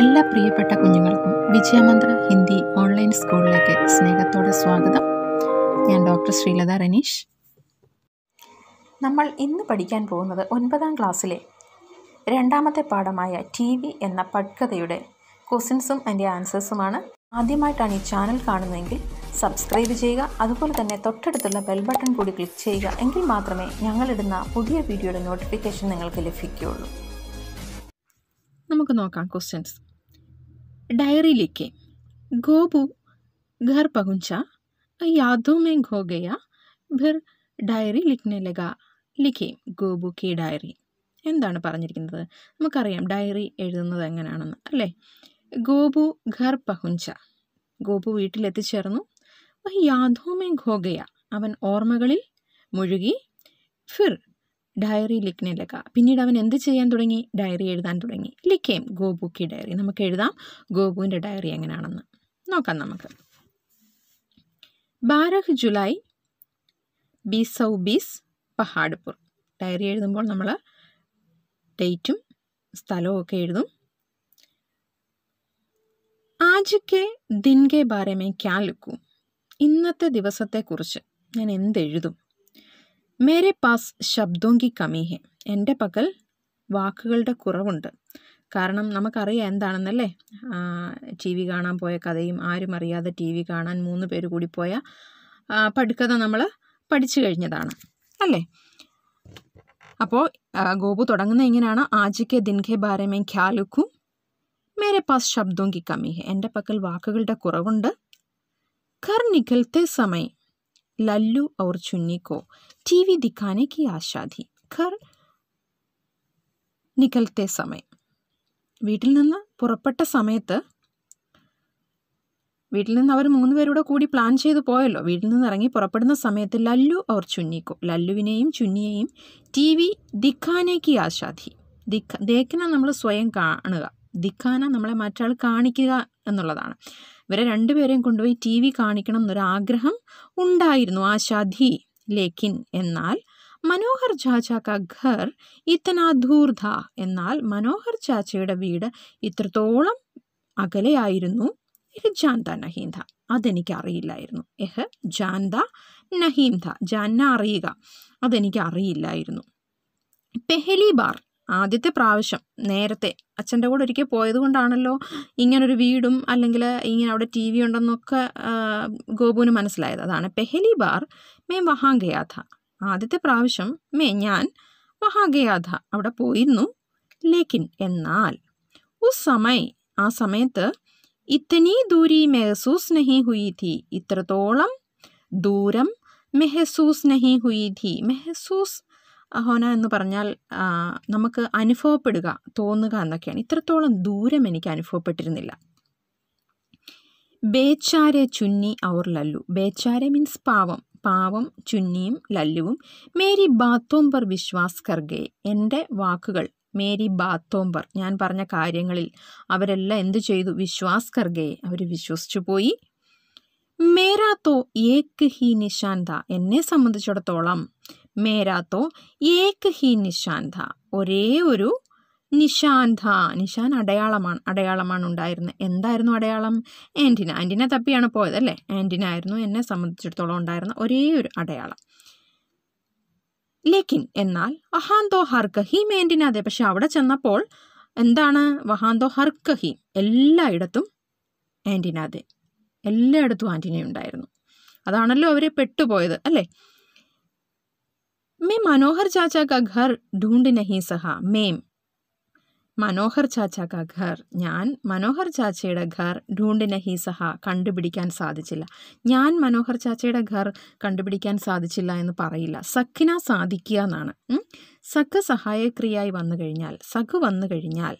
എല്ലാ പ്രിയപ്പെട്ട കുഞ്ഞുങ്ങൾക്കും വിജയമന്ത്ര ഹിന്ദി ഓൺലൈൻ സ്കൂളിലേക്ക് സ്നേഹത്തോടെ സ്വാഗതം ഞാൻ ഡോക്ടർ ശ്രീലത റനീഷ് നമ്മൾ ഇന്ന് പഠിക്കാൻ പോകുന്നത് ഒൻപതാം ക്ലാസ്സിലെ രണ്ടാമത്തെ പാഠമായ ടി വി എന്ന പഡ്കഥയുടെ ക്വസ്റ്റ്യൻസും അതിൻ്റെ ആൻസേഴ്സുമാണ് ആദ്യമായിട്ടാണ് ഈ ചാനൽ കാണുന്നതെങ്കിൽ സബ്സ്ക്രൈബ് ചെയ്യുക അതുപോലെ തന്നെ തൊട്ടടുത്തുള്ള ബെൽ ബട്ടൺ കൂടി ക്ലിക്ക് ചെയ്യുക എങ്കിൽ മാത്രമേ ഞങ്ങളിടുന്ന പുതിയ വീഡിയോയുടെ നോട്ടിഫിക്കേഷൻ നിങ്ങൾക്ക് ലഭിക്കുകയുള്ളൂ നമുക്ക് നോക്കാം ക്വസ്റ്റ്യൻസ് ഡയറിയിലേക്ക് ഗോപു ഘർ പകുഞ്ച യാദോ മേ ഖോ ഗയ ഭിർ ഡയറി ലിഖ്നെ ലഗ ലിഖേ ഗോപു കെ ഡയറി എന്താണ് പറഞ്ഞിരിക്കുന്നത് നമുക്കറിയാം ഡയറി എഴുതുന്നത് എങ്ങനെയാണെന്ന് അല്ലേ ഗോപു ഘർ പകുഞ്ച ഗോപു വീട്ടിലെത്തിച്ചേർന്നു യാദോ മേ ഖോ ഗയ അവൻ ഓർമ്മകളിൽ മുഴുകി ഫിർ ഡയറി ലിഖ്നെ ലക പിന്നീട് അവൻ എന്ത് ചെയ്യാൻ തുടങ്ങി ഡയറി എഴുതാൻ തുടങ്ങി ലിഖേം ഗോപുക്കി ഡയറി നമുക്ക് എഴുതാം ഗോപുവിൻ്റെ ഡയറി എങ്ങനെയാണെന്ന് നോക്കാം നമുക്ക് ബാരഹ് ജൂലൈ ബീസ് സൗ ബീസ് പഹാഡ്പൂർ ഡയറി എഴുതുമ്പോൾ നമ്മൾ ഡേറ്റും സ്ഥലവും ഒക്കെ എഴുതും ആജക്കെ ദിൻകെ ബാരമേ ക്യാ ലുക്കും ഇന്നത്തെ ദിവസത്തെക്കുറിച്ച് ഞാൻ എന്തെഴുതും മേരെ പാസ് ശബ്ദോം കി കമി ഹെ എൻ്റെ പകൽ വാക്കുകളുടെ കുറവുണ്ട് കാരണം നമുക്കറിയാം എന്താണെന്നല്ലേ ടി വി കാണാൻ പോയ കഥയും ആരും അറിയാതെ ടി വി കാണാൻ മൂന്ന് പേര് കൂടി പോയ പടുക്കഥ നമ്മൾ പഠിച്ചു കഴിഞ്ഞതാണ് അല്ലേ അപ്പോൾ ഗോപു തുടങ്ങുന്ന എങ്ങനെയാണ് ആജിക്കെ ദിൻഖെ ബാരമേ ഖ്യാലുക്കു മേരെ പാസ് ശബ്ദോം കി കമി ഹെ എൻ്റെ പക്കൽ വാക്കുകളുടെ കുറവുണ്ട് ഘർ നിഖൽത്തെ സമയം ലല്ലു ഔർ ചുന്നിക്കോ को टीवी दिखाने की आशा थी घर നികൽത്തെ സമയം വീട്ടിൽ നിന്ന് പുറപ്പെട്ട സമയത്ത് വീട്ടിൽ നിന്ന് അവർ മൂന്ന് പേരുടെ കൂടി പ്ലാൻ ചെയ്ത് പോയല്ലോ വീട്ടിൽ നിന്ന് ഇറങ്ങി പുറപ്പെടുന്ന സമയത്ത് ലല്ലു ഔർ ചുന്നിക്കോ ലല്ലുവിനെയും ചുന്നിയെയും ടി വി ദിഖാനേക്ക് ആശാധി ദിഖ ദേഖന നമ്മൾ സ്വയം കാണുക ദിഖാന നമ്മളെ മറ്റാൾ കാണിക്കുക എന്നുള്ളതാണ് ഇവരെ രണ്ടുപേരെയും കൊണ്ടുപോയി ടി വി കാണിക്കണം എന്നൊരാഗ്രഹം ഉണ്ടായിരുന്നു ആശാധി ലേഖിൻ എന്നാൽ മനോഹർ ചാച്ച കഖർ ഘർ എന്നാൽ മനോഹർ ചാച്ചയുടെ വീട് ഇത്രത്തോളം അകലെയായിരുന്നു എഹ് ജാൻത നഹീന്ത അറിയില്ലായിരുന്നു എഹ് ജാൻത നഹീന്ത ജാന്ന അറിയുക അതെനിക്ക് അറിയില്ലായിരുന്നു പെഹലി ബാർ ആദ്യത്തെ പ്രാവശ്യം നേരത്തെ അച്ഛൻ്റെ കൂടെ ഒരിക്കൽ പോയത് കൊണ്ടാണല്ലോ ഇങ്ങനൊരു വീടും അല്ലെങ്കിൽ ഇങ്ങനെ അവിടെ ടി വി ഉണ്ടെന്നൊക്കെ ഗോപുവിന് മനസ്സിലായത് അതാണ് പെഹലി ബാർ മേ വഹാ ആദ്യത്തെ പ്രാവശ്യം മേ ഞാൻ വഹാ അവിടെ പോയിരുന്നു ലേക്കിൻ എന്നാൽ ഉ സമയ ആ സമയത്ത് ഇത്തനീ ദൂരി മെഹസൂസ് നഹി ഹുയി തി ഇത്രത്തോളം ദൂരം മെഹസൂസ് നഹി ഹുയി തി മെഹസൂസ് അഹോന എന്ന് പറഞ്ഞാൽ നമുക്ക് അനുഭവപ്പെടുക തോന്നുക എന്നൊക്കെയാണ് ഇത്രത്തോളം ദൂരം എനിക്ക് അനുഭവപ്പെട്ടിരുന്നില്ല ബേച്ചാരെ ചുന്നി അവർ ലല്ലു ബേച്ചാരെ മീൻസ് പാവം പാവം ചുന്നിയും ലല്ലുവും മേരി ബാത്തോംബർ വിശ്വാസ് കർഗെ എൻ്റെ വാക്കുകൾ മേരി ബാത്തോംബർ ഞാൻ പറഞ്ഞ കാര്യങ്ങളിൽ അവരെല്ലാം എന്തു ചെയ്തു വിശ്വാസ് കർഗയെ അവർ വിശ്വസിച്ചു പോയി മേരാത്തോ ഏക്ക് ഹി നിശാന്ത എന്നെ സംബന്ധിച്ചിടത്തോളം മേരാ തോ ഏക് ഹി നിശാൻ ഒരേ ഒരു നിശാൻ ഥ നിശാൻ അടയാളമാണ് അടയാളമാണ് ഉണ്ടായിരുന്നത് എന്തായിരുന്നു അടയാളം ആൻറ്റിന ആൻറ്റിന തപ്പിയാണ് പോയത് അല്ലേ ആൻറ്റിന ആയിരുന്നു എന്നെ സംബന്ധിച്ചിടത്തോളം ഉണ്ടായിരുന്ന ഒരേ ഒരു അടയാളം ലേക്കിൻ എന്നാൽ വഹാന്തോ ഹർക്കഹീം ആൻറ്റിന അതെ പക്ഷെ അവിടെ ചെന്നപ്പോൾ എന്താണ് വഹാന്തോ ഹർക്കഹീം എല്ലായിടത്തും ആൻറ്റിന അതെ എല്ലായിടത്തും ആൻറ്റിന ഉണ്ടായിരുന്നു അതാണല്ലോ അവരെ പെട്ടുപോയത് അല്ലേ मैं मनोहर चाचा का घर ढूंढ नहीं सहा मेम മനോഹർ ചാച്ച കാ ഘർ ഞാൻ മനോഹർ ചാച്ചയുടെ ഘർ ഢൂണ്ടിന ഹി സഹ കണ്ടുപിടിക്കാൻ സാധിച്ചില്ല ഞാൻ മനോഹർ ചാച്ചയുടെ ഘർ കണ്ടുപിടിക്കാൻ സാധിച്ചില്ല എന്ന് പറയില്ല സഖിന സാധിക്കുക എന്നാണ് സഖ് സഹായക്രിയായി വന്നു കഴിഞ്ഞാൽ സഖ് വന്നു കഴിഞ്ഞാൽ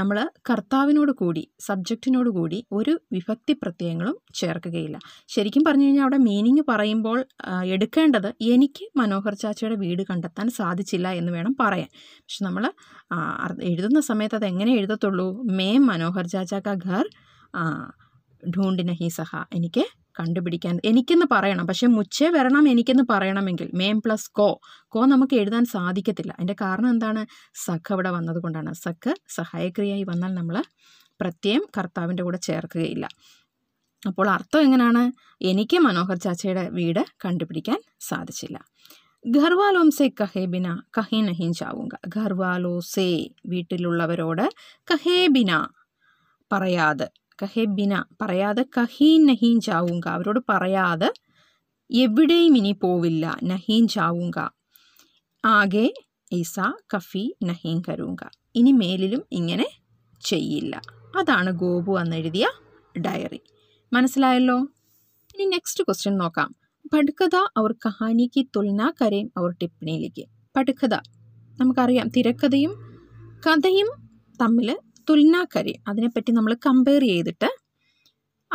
നമ്മൾ കർത്താവിനോട് കൂടി സബ്ജക്റ്റിനോട് കൂടി ഒരു വിഭക്തി പ്രത്യയങ്ങളും ചേർക്കുകയില്ല ശരിക്കും പറഞ്ഞു കഴിഞ്ഞാൽ അവിടെ മീനിങ് പറയുമ്പോൾ എടുക്കേണ്ടത് എനിക്ക് മനോഹർ ചാച്ചയുടെ വീട് കണ്ടെത്താൻ സാധിച്ചില്ല എന്ന് വേണം പറയാൻ പക്ഷെ നമ്മൾ എഴുതുന്ന സമയത്ത് അത് എങ്ങനെ എഴുതത്തുള്ളൂ മേം മനോഹർ ചാച്ച ഘർ ഢൂണ്ടിന ഹി സഹ എനിക്ക് കണ്ടുപിടിക്കാൻ എനിക്കെന്ന് പറയണം പക്ഷേ മുച്ചേ വരണം എനിക്കെന്ന് പറയണമെങ്കിൽ മേം പ്ലസ് കോ കോ നമുക്ക് എഴുതാൻ സാധിക്കത്തില്ല അതിൻ്റെ കാരണം എന്താണ് സഖ അവിടെ വന്നതുകൊണ്ടാണ് സഖ് സഹായക്രിയായി വന്നാൽ നമ്മൾ പ്രത്യയം കർത്താവിൻ്റെ കൂടെ ചേർക്കുകയില്ല അപ്പോൾ അർത്ഥം എങ്ങനെയാണ് എനിക്ക് മനോഹർ ചാച്ചയുടെ വീട് കണ്ടുപിടിക്കാൻ സാധിച്ചില്ല ഘർവാലോം സെ കഹേബിന കഹി നഹി ചാവുങ്ക ഘർവാലോ സേ വീട്ടിലുള്ളവരോട് കഹേബിന പറയാതെ കഹെ ബിന പറയാതെ കഹീൻ നഹീൻ ചാവുങ്ക അവരോട് പറയാതെ എവിടെയും ഇനി പോവില്ല നഹീൻ ചാവുങ്ക ആകെ ഈസ കഫി നഹീൻ കരുങ്ക ഇനി മേലിലും ഇങ്ങനെ ചെയ്യില്ല അതാണ് ഗോപു എന്നെഴുതിയ ഡയറി മനസ്സിലായല്ലോ ഇനി നെക്സ്റ്റ് ക്വസ്റ്റ്യൻ നോക്കാം പഠിക്കഥ അവർ കഹാനിക്ക് തുലന കരയും അവർ ടിപ്പണിയിലേക്ക് പഠിക്കഥ നമുക്കറിയാം തിരക്കഥയും കഥയും തമ്മിൽ തുലനാക്കാരി അതിനെപ്പറ്റി നമ്മൾ കമ്പയർ ചെയ്തിട്ട്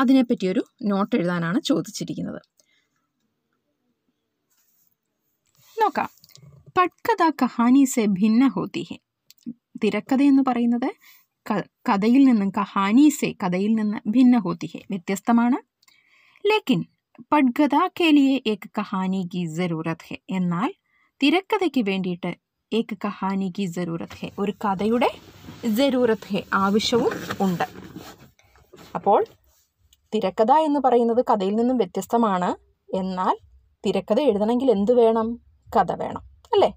അതിനെപ്പറ്റി ഒരു നോട്ട് എഴുതാനാണ് ചോദിച്ചിരിക്കുന്നത് നോക്കാം പട്കഥ സെ ഭിന്ന ഹോത്തി ഹെ തിരക്കഥ എന്ന് പറയുന്നത് കഥയിൽ നിന്നും കഹാനിസെ കഥയിൽ നിന്ന് ഭിന്ന ഹോത്തി ഹെ വ്യത്യസ്തമാണ് ലേക്കിൻ പഡ്ഗത കേലിയെ ഏക് കഹാനി കി ജറൂറത് ഹെ എന്നാൽ തിരക്കഥയ്ക്ക് വേണ്ടിയിട്ട് ഏക് കഹാനി കി ജറൂറത് ഹെ ഒരു കഥയുടെ ജരൂറത്ത് ആവശ്യവും ഉണ്ട് അപ്പോൾ തിരക്കഥ എന്ന് പറയുന്നത് കഥയിൽ നിന്നും വ്യത്യസ്തമാണ് എന്നാൽ തിരക്കഥ എഴുതണമെങ്കിൽ എന്ത് വേണം കഥ വേണം അല്ലേ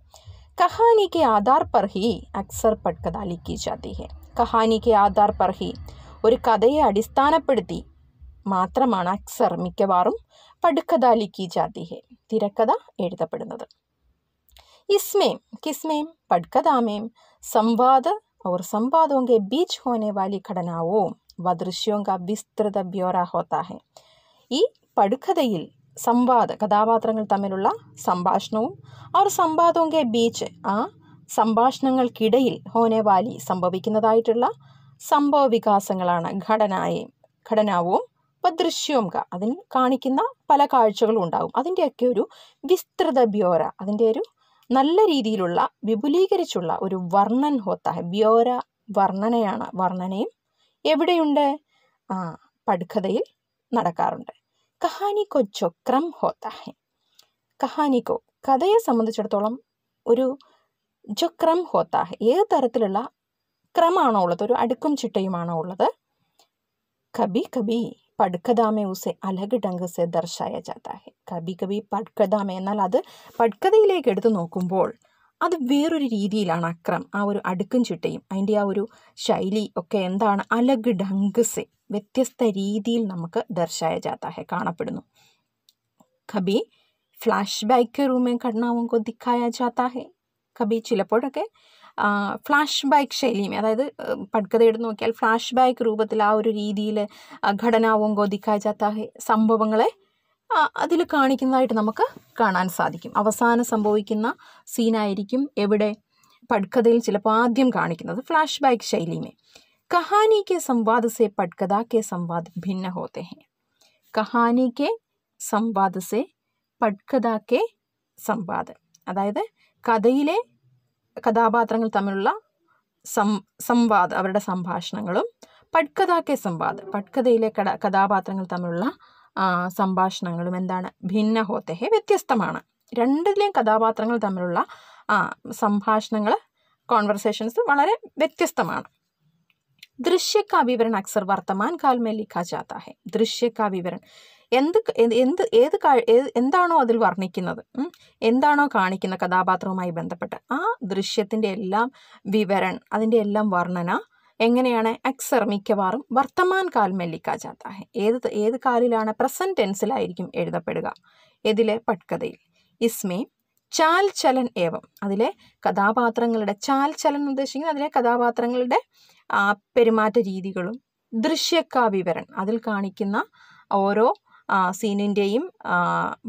കഹാനിക്ക് ആധാർ പർഹി അക്സർ പട്കഥ ലിക്കി ജാതി ഹെ ആധാർ പർഹി ഒരു കഥയെ അടിസ്ഥാനപ്പെടുത്തി മാത്രമാണ് അക്സർ മിക്കവാറും പടുക്കഥ ലിക്കി ജാതി തിരക്കഥ എഴുതപ്പെടുന്നത് ഇസ്മേം കിസ്മേം പട്കഥാമേം സംവാദ और संवादों के बीच होने वाली घटनाओं व दृश्यों का विस्तृत ब्योरा होता है ഈ പടുക്കഥയിൽ സംവാദ കഥാപാത്രങ്ങൾ തമ്മിലുള്ള സംഭാഷണവും അവർ സംവാദോങ്കെ ബീച്ച് ആ സംഭാഷണങ്ങൾക്കിടയിൽ ഹോനേവാലി സംഭവിക്കുന്നതായിട്ടുള്ള സംഭവ വികാസങ്ങളാണ് ഘടനയും ഘടനാവും ഇപ്പം ദൃശ്യവും കാണിക്കുന്ന പല കാഴ്ചകളും ഉണ്ടാകും അതിൻ്റെയൊക്കെ ഒരു വിസ്തൃത ബ്യോര അതിൻ്റെ ഒരു നല്ല രീതിയിലുള്ള വിപുലീകരിച്ചുള്ള ഒരു വർണ്ണൻ ഹോത്ത ഹെ ബ്യോര വർണ്ണനയാണ് വർണ്ണനയും എവിടെയുണ്ട് ആ പടുക്കഥയിൽ നടക്കാറുണ്ട് കഹാനിക്കോ ചൊക്രം ഹോത്ത കഹാനിക്കോ കഥയെ സംബന്ധിച്ചിടത്തോളം ഒരു ചക്രം ഹോത്ത ഏത് തരത്തിലുള്ള ക്രമാണോ ഉള്ളത് ഒരു അടുക്കും ചിട്ടയുമാണോ ഉള്ളത് കബി കബി പടുക്കദാമ ഉസെ അലഗ് अलग ढंग से दर्शाया കബി കബി പഡ്കദാമ എന്നാൽ അത് പഡ്കഥയിലേക്ക് എടുത്തു നോക്കുമ്പോൾ അത് വേറൊരു രീതിയിലാണ് അക്രം ആ ഒരു അടുക്കും ചിട്ടയും അതിൻ്റെ ആ ഒരു ശൈലി ഒക്കെ എന്താണ് അലഗ് ഡങ്ക് സെ വ്യത്യസ്ത രീതിയിൽ നമുക്ക് ദർശായ ജാതാഹെ കാണപ്പെടുന്നു കബി ഫ്ലാഷ് ബാക്ക് റൂമേ കണ്ണാവും കൊതിക്കായ ജാതാഹെ കബി ചിലപ്പോഴൊക്കെ ഫ്ലാഷ് ബാക്ക് ശൈലിയും അതായത് പഡ്കത എടുത്ത് നോക്കിയാൽ ഫ്ലാഷ് ബാക്ക് രൂപത്തിൽ ആ ഒരു രീതിയിൽ ഘടനാവും ഗോദിക്കായ സംഭവങ്ങളെ അതിൽ കാണിക്കുന്നതായിട്ട് നമുക്ക് കാണാൻ സാധിക്കും അവസാനം സംഭവിക്കുന്ന സീനായിരിക്കും എവിടെ പഡ്കഥയിൽ ചിലപ്പോൾ ആദ്യം കാണിക്കുന്നത് ഫ്ലാഷ് ബാക്ക് ശൈലിയുമേ കഹാനിക്ക് സംവാദ സെ പഡ്കഥ കെ സംവാദ് ഭിന്ന ഹോത്തെ ഹെ കഹാനി സംവാദ സെ പഡ്കഥ കെ സംവാദ് അതായത് കഥയിലെ കഥാപാത്രങ്ങൾ തമ്മിലുള്ള സം സംവാദം അവരുടെ സംഭാഷണങ്ങളും പഡ്കഥാക്കെ സംവാദ് പട്കഥയിലെ കട കഥാപാത്രങ്ങൾ തമ്മിലുള്ള സംഭാഷണങ്ങളും എന്താണ് ഭിന്ന ഹോത്തേഹെ വ്യത്യസ്തമാണ് രണ്ടിലെയും കഥാപാത്രങ്ങൾ തമ്മിലുള്ള സംഭാഷണങ്ങൾ കോൺവെർസേഷൻസ് വളരെ വ്യത്യസ്തമാണ് ദൃശ്യ അക്സർ വർത്തമാൻ കാൽ മേ ലിഖാ എന്ത് എന്ത് ഏത് എന്താണോ അതിൽ വർണ്ണിക്കുന്നത് എന്താണോ കാണിക്കുന്ന കഥാപാത്രവുമായി ബന്ധപ്പെട്ട് ആ ദൃശ്യത്തിൻ്റെ എല്ലാം വിവരണം അതിൻ്റെ എല്ലാം വർണ്ണന എങ്ങനെയാണ് അക്സർ മിക്കവാറും വർത്തമാൻ കാൽ മെല്ലിക്ക ഏത് ഏത് കാലിലാണ് പ്രസൻറ്റ് ടെൻസിലായിരിക്കും എഴുതപ്പെടുക ഇതിലെ പട്കഥയിൽ ഇസ്മേ ചാൽ ചലൻ ഏവം അതിലെ കഥാപാത്രങ്ങളുടെ ചാൽ ചലൻ ഉദ്ദേശിക്കുന്നത് അതിലെ കഥാപാത്രങ്ങളുടെ പെരുമാറ്റ രീതികളും ദൃശ്യക്കാവിവരൻ അതിൽ കാണിക്കുന്ന ഓരോ സീനിൻ്റെയും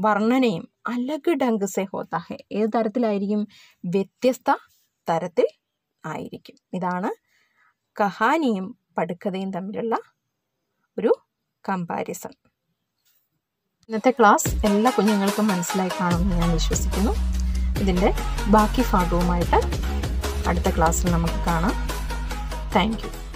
വർണ്ണനയും അലഗ് ഡങ്ക് സെ ഹോത്താഹെ ഏത് തരത്തിലായിരിക്കും വ്യത്യസ്ത തരത്തിൽ ആയിരിക്കും ഇതാണ് കഹാനിയും പടുക്കഥയും തമ്മിലുള്ള ഒരു കമ്പാരിസൺ ഇന്നത്തെ ക്ലാസ് എല്ലാ കുഞ്ഞുങ്ങൾക്കും മനസ്സിലായി കാണുമെന്ന് ഞാൻ വിശ്വസിക്കുന്നു ഇതിൻ്റെ ബാക്കി ഭാഗവുമായിട്ട് അടുത്ത ക്ലാസ്സിൽ നമുക്ക് കാണാം താങ്ക് യു